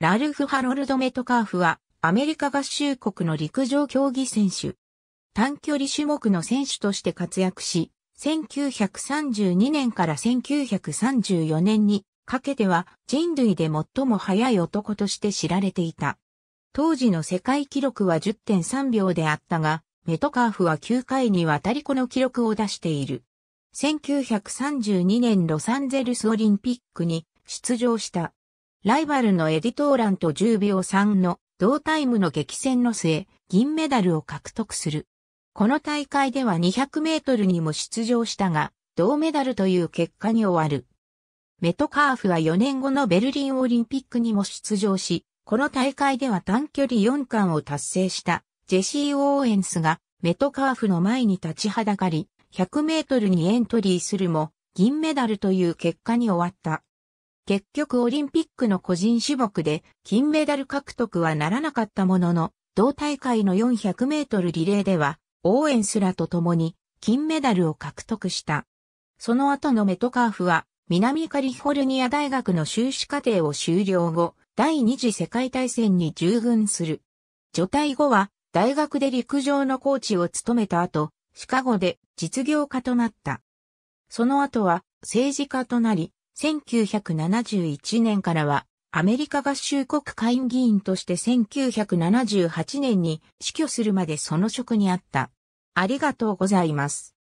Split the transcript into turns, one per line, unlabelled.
ラルフ・ハロルド・メトカーフは、アメリカ合衆国の陸上競技選手。
短距離種目の選手として活躍し、1932年から1934年にかけては人類で最も速い男として知られていた。当時の世界記録は10.3秒であったが、メトカーフは9回にわたりこの記録を出している。1932年ロサンゼルスオリンピックに出場した。ライバルのエディトーランと10秒3の同タイムの激戦の末、銀メダルを獲得する。この大会では200メートルにも出場したが、銅メダルという結果に終わる。メトカーフは4年後のベルリンオリンピックにも出場し、この大会では短距離4冠を達成したジェシー・オーエンスがメトカーフの前に立ちはだかり、100メートルにエントリーするも、銀メダルという結果に終わった。結局オリンピックの個人種目で金メダル獲得はならなかったものの、同大会の400メートルリレーでは、応援すらと共に金メダルを獲得した。その後のメトカーフは、南カリフォルニア大学の修士課程を修了後、第二次世界大戦に従軍する。除隊後は、大学で陸上のコーチを務めた後、シカゴで実業家となった。その後は政治家となり、1971年からは、アメリカ合衆国会員議員として1978年に死去するまでその職に
あった。ありがとうございます。